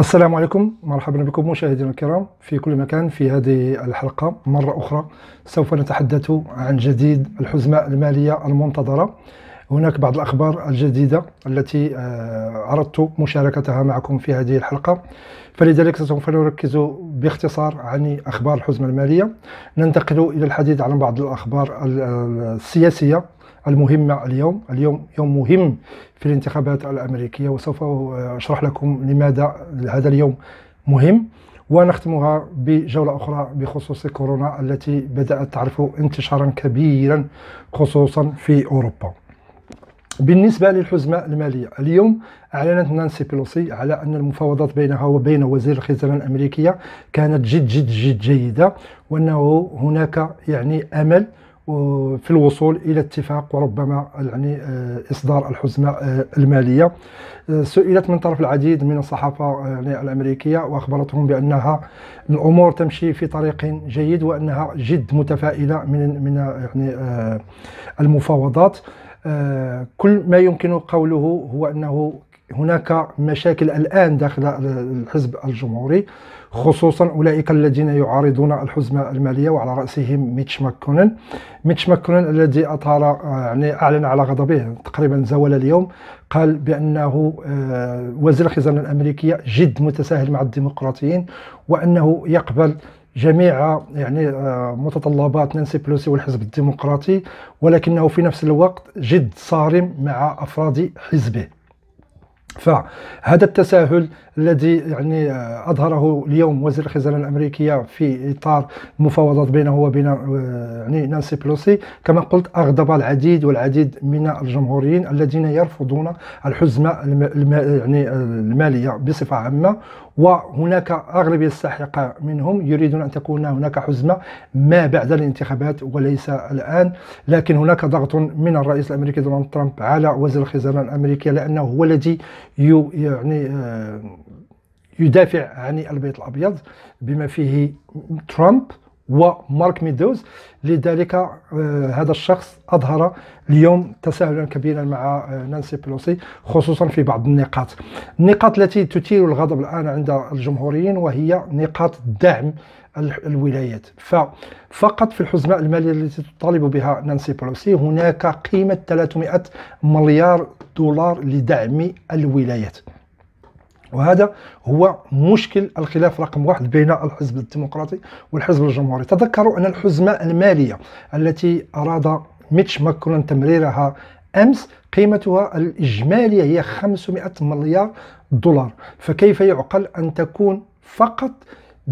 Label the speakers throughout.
Speaker 1: السلام عليكم مرحبا بكم مشاهدينا الكرام في كل مكان في هذه الحلقة مرة أخرى سوف نتحدث عن جديد الحزمة المالية المنتظرة هناك بعض الأخبار الجديدة التي آه، أردت مشاركتها معكم في هذه الحلقة فلذلك سوف نركز باختصار عن أخبار الحزمة المالية ننتقل إلى الحديث عن بعض الأخبار آه، السياسية المهمة اليوم اليوم يوم مهم في الانتخابات الأمريكية وسوف أشرح لكم لماذا هذا اليوم مهم ونختمها بجولة أخرى بخصوص كورونا التي بدأت تعرف انتشارا كبيرا خصوصا في أوروبا بالنسبة للحزمة المالية اليوم أعلنت نانسي بيلوسي على أن المفاوضات بينها وبين وزير الخزانة الأمريكية كانت جد جد جد جيدة وأنه هناك يعني أمل في الوصول الى اتفاق وربما يعني آه، اصدار الحزمه آه، الماليه آه، سئلت من طرف العديد من الصحافه يعني الامريكيه واخبرتهم بانها الامور تمشي في طريق جيد وانها جد متفائله من من يعني المفاوضات كل ما يمكن قوله هو انه هناك مشاكل الآن داخل الحزب الجمهوري خصوصا أولئك الذين يعارضون الحزمة المالية وعلى رأسهم ميتش ماكونن ميتش ماكونن الذي أطار يعني أعلن على غضبه تقريبا زوال اليوم قال بأنه آه، وزير الخزانة الأمريكية جد متساهل مع الديمقراطيين وأنه يقبل جميع يعني آه، متطلبات نانسي بلوسي والحزب الديمقراطي ولكنه في نفس الوقت جد صارم مع أفراد حزبه فهذا التساهل الذي يعني آه، اظهره اليوم وزير الخزانه الامريكيه في اطار المفاوضات بينه وبين آه، يعني نانسي بلوسي كما قلت اغضب العديد والعديد من الجمهوريين الذين يرفضون الحزمه يعني آه، الماليه بصفه عامه وهناك أغلبية الساحقة منهم يريدون أن تكون هناك حزمة ما بعد الانتخابات وليس الآن لكن هناك ضغط من الرئيس الأمريكي دونالد ترامب على وزير الخزانة الأمريكي لأنه هو الذي يعني آه، يدافع عن البيت الأبيض بما فيه ترامب ومارك ميدوز لذلك آه، هذا الشخص أظهر اليوم تساهلا كبيرا مع آه، نانسي بلوسي خصوصا في بعض النقاط النقاط التي تثير الغضب الآن عند الجمهوريين وهي نقاط دعم الولايات فقط في الحزمة المالية التي تطالب بها نانسي بلوسي هناك قيمة 300 مليار دولار لدعم الولايات وهذا هو مشكل الخلاف رقم واحد بين الحزب الديمقراطي والحزب الجمهوري تذكروا أن الحزمة المالية التي أراد ميتش ماكرون تمريرها أمس قيمتها الإجمالية هي 500 مليار دولار فكيف يعقل أن تكون فقط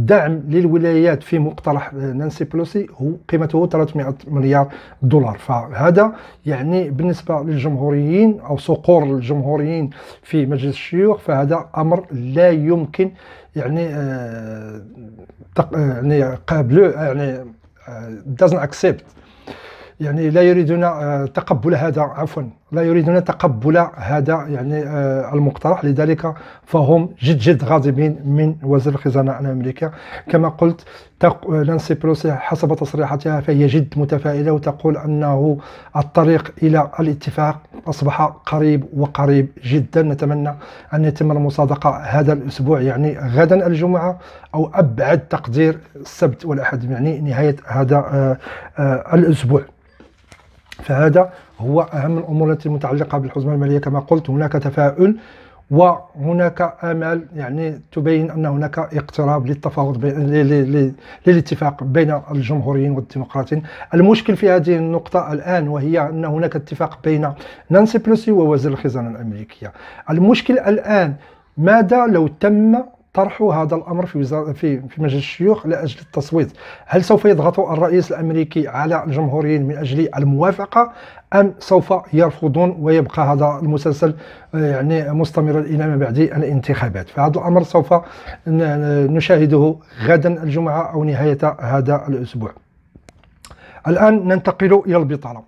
Speaker 1: دعم للولايات في مقترح نانسي بلوسي هو قيمته 300 مليار دولار فهذا يعني بالنسبه للجمهوريين او صقور الجمهوريين في مجلس الشيوخ فهذا امر لا يمكن يعني آه, آه، يعني قابلوه يعني آه، doesn't accept يعني لا يريدون آه، تقبل هذا عفوا لا يريدون تقبل هذا يعني آه، المقترح لذلك فهم جد جد غاضبين من وزير الخزانه الامريكي كما قلت نانسي بلوسي حسب تصريحاتها فهي جد متفائله وتقول انه الطريق الى الاتفاق اصبح قريب وقريب جدا نتمنى ان يتم المصادقه هذا الاسبوع يعني غدا الجمعه او ابعد تقدير السبت والاحد يعني نهايه هذا آه، الاسبوع فهذا هو أهم الأمور التي متعلقة بالحزمة المالية كما قلت هناك تفاؤل وهناك امال يعني تبين ان هناك اقتراب للتفاوض بي... ل... ل... للاتفاق بين الجمهوريين والديمقراطيين المشكل في هذه النقطه الان وهي ان هناك اتفاق بين نانسي بلوسي ووزير الخزانه الامريكيه المشكل الان ماذا لو تم طرحوا هذا الامر في وزارة في في مجلس الشيوخ لاجل التصويت، هل سوف يضغط الرئيس الامريكي على الجمهوريين من اجل الموافقه ام سوف يرفضون ويبقى هذا المسلسل آه، يعني مستمرا الى ما بعد الانتخابات، فهذا الامر سوف نشاهده غدا الجمعه او نهايه هذا الاسبوع. الان ننتقل الى البطاله.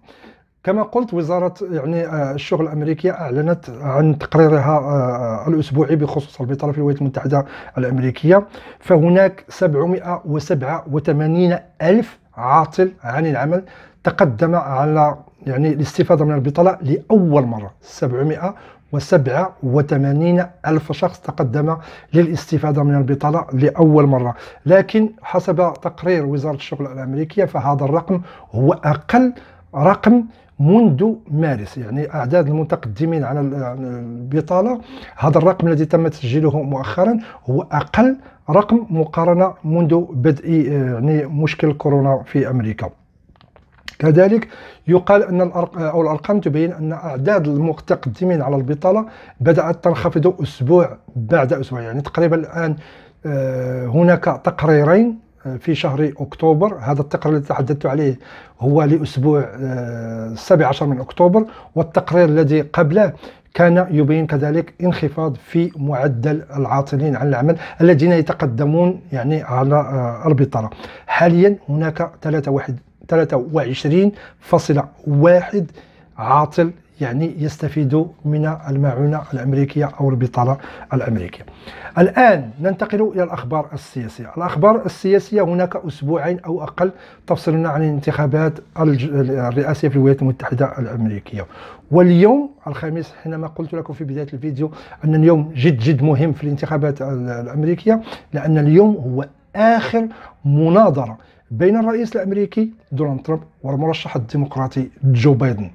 Speaker 1: كما قلت وزارة يعني آه، الشغل الأمريكية أعلنت عن تقريرها آه، آه، الأسبوعي بخصوص البطالة في الولايات المتحدة الأمريكية فهناك 787 ألف عاطل عن العمل تقدم على يعني الاستفادة من البطالة لأول مرة 787 ألف شخص تقدم للاستفادة من البطالة لأول مرة لكن حسب تقرير وزارة الشغل الأمريكية فهذا الرقم هو أقل رقم منذ مارس يعني اعداد المتقدمين على البطاله هذا الرقم الذي تم تسجيله مؤخرا هو اقل رقم مقارنه منذ بدء يعني مشكل كورونا في امريكا كذلك يقال ان الأرق... او الارقام تبين ان اعداد المتقدمين على البطاله بدات تنخفض اسبوع بعد اسبوع يعني تقريبا الان آه، هناك تقريرين آه، في شهر اكتوبر هذا التقرير الذي تحدثت عليه هو لاسبوع 17 آه، من اكتوبر والتقرير الذي قبله كان يبين كذلك انخفاض في معدل العاطلين عن العمل الذين يتقدمون يعني على آه، البطاله حاليا هناك 23 فاصلة واحد عاطل يعني يستفيدوا من المعونة الأمريكية أو البطالة الأمريكية الآن ننتقل إلى الأخبار السياسية الأخبار السياسية هناك أسبوعين أو أقل تفصلنا عن الانتخابات الرئاسية في الولايات المتحدة الأمريكية واليوم الخميس حينما قلت لكم في بداية الفيديو أن اليوم جد جد مهم في الانتخابات الأمريكية لأن اليوم هو آخر مناظرة بين الرئيس الأمريكي دونالد ترامب والمرشح الديمقراطي جو بايدن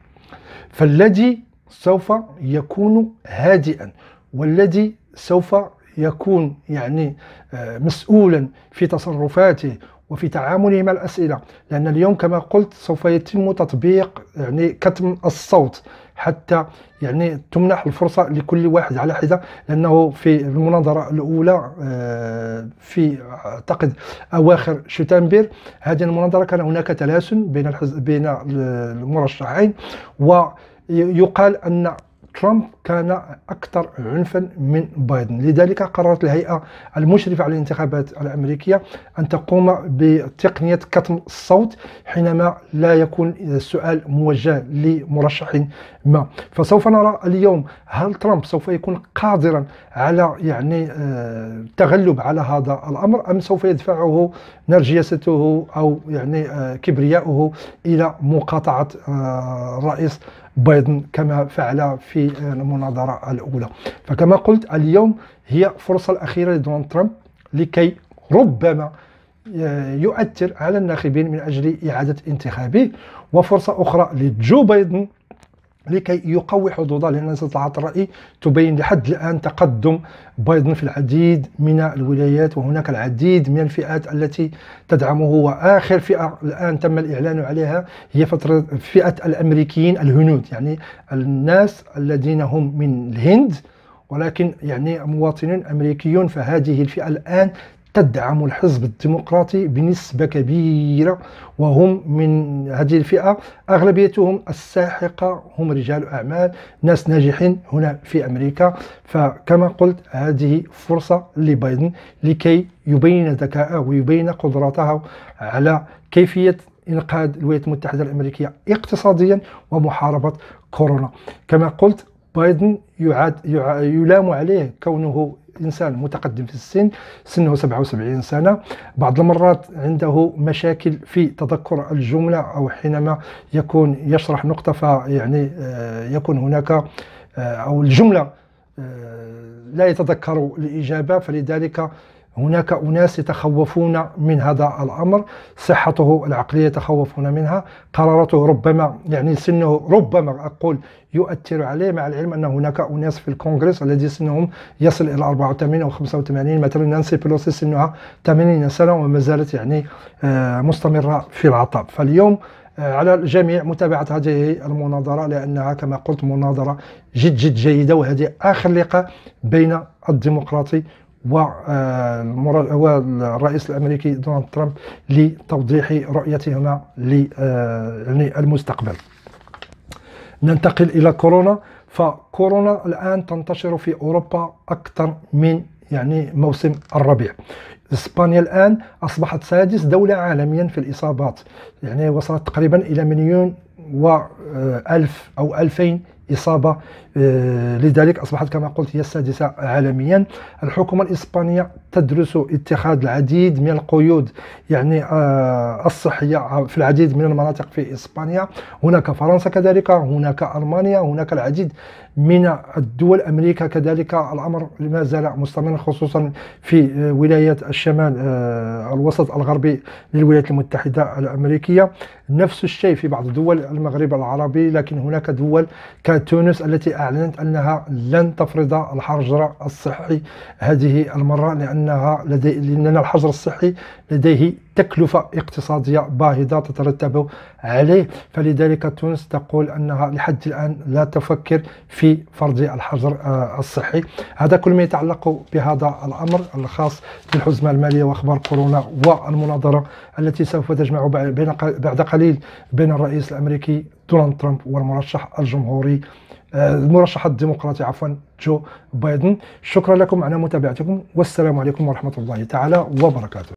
Speaker 1: فالذي سوف يكون هادئا والذي سوف يكون يعني آه، مسؤولا في تصرفاته وفي تعامله مع الأسئلة لأن اليوم كما قلت سوف يتم تطبيق يعني كتم الصوت حتى يعني تمنح الفرصه لكل واحد على حده لانه في المناظره الاولى آه، في اعتقد اواخر شتنبر هذه المناظره كان هناك تلاسن بين بين المرشحين ويقال ان ترامب كان أكثر عنفا من بايدن لذلك قررت الهيئة المشرفة على الانتخابات الأمريكية أن تقوم بتقنية كتم الصوت حينما لا يكون السؤال موجه لمرشح ما فسوف نرى اليوم هل ترامب سوف يكون قادرا على يعني التغلب آه، على هذا الأمر أم سوف يدفعه نرجسته أو يعني آه، كبرياؤه إلى مقاطعة الرئيس آه، بايدن كما فعل في المناظرة الأولى فكما قلت اليوم هي فرصة الأخيرة لدونالد ترامب لكي ربما يؤثر على الناخبين من أجل إعادة انتخابه وفرصة أخرى لجو بايدن لكي يقوي حظوظه لان استطلاعات الراي تبين لحد الان تقدم بايدن في العديد من الولايات وهناك العديد من الفئات التي تدعمه واخر فئه الان تم الاعلان عليها هي فتره فئه الامريكيين الهنود يعني الناس الذين هم من الهند ولكن يعني مواطنون امريكيون فهذه الفئه الان تدعم الحزب الديمقراطي بنسبة كبيرة وهم من هذه الفئة أغلبيتهم الساحقة هم رجال أعمال ناس ناجحين هنا في أمريكا فكما قلت هذه فرصة لبايدن لكي يبين ذكاءه ويبين قدراته على كيفية إنقاذ الولايات المتحدة الأمريكية اقتصاديا ومحاربة كورونا كما قلت بايدن يعاد يلام عليه كونه انسان متقدم في السن سنه 77 سنه بعض المرات عنده مشاكل في تذكر الجمله او حينما يكون يشرح نقطه فيعني آه، يكون هناك آه، او الجمله آه، لا يتذكر الاجابه فلذلك هناك أناس يتخوفون من هذا الأمر صحته العقلية يتخوفون منها قراراته ربما يعني سنه ربما أقول يؤثر عليه مع العلم أن هناك أناس في الكونغرس الذي سنهم يصل إلى 84 أو 85 مثلا نانسي بيلوسي سنها 80 سنة وما زالت يعني آه، مستمرة في العطاء فاليوم آه، على الجميع متابعة هذه المناظرة لأنها كما قلت مناظرة جد جد جيدة وهذه آخر لقاء بين الديمقراطي والرئيس آه، الامريكي دونالد ترامب لتوضيح رؤيتهما آه، للمستقبل. ننتقل الى كورونا فكورونا الان تنتشر في اوروبا اكثر من يعني موسم الربيع اسبانيا الان اصبحت سادس دوله عالميا في الاصابات يعني وصلت تقريبا الى مليون و 1000 آه، او 2000 اصابه آه، لذلك أصبحت كما قلت هي السادسة عالميا الحكومة الإسبانية تدرس اتخاذ العديد من القيود يعني آه، الصحية في العديد من المناطق في إسبانيا هناك فرنسا كذلك هناك ألمانيا هناك العديد من الدول أمريكا كذلك الأمر ما زال مستمرا خصوصا في آه، ولايات الشمال الوسط الغربي للولايات المتحدة الأمريكية نفس الشيء في بعض دول المغرب العربي لكن هناك دول كتونس التي أعلنت أنها لن تفرض الحجر الصحي هذه المرة لأنها لدي لأن الحجر الصحي لديه تكلفة اقتصادية باهظة تترتب عليه فلذلك تونس تقول أنها لحد الآن لا تفكر في فرض الحجر آه، الصحي هذا كل ما يتعلق بهذا الأمر الخاص بالحزمة المالية وأخبار كورونا والمناظرة التي سوف تجمع بعد قليل بين الرئيس الأمريكي دونالد ترامب والمرشح الجمهوري المرشح الديمقراطي عفوا جو بايدن شكرا لكم على متابعتكم والسلام عليكم ورحمه الله تعالى وبركاته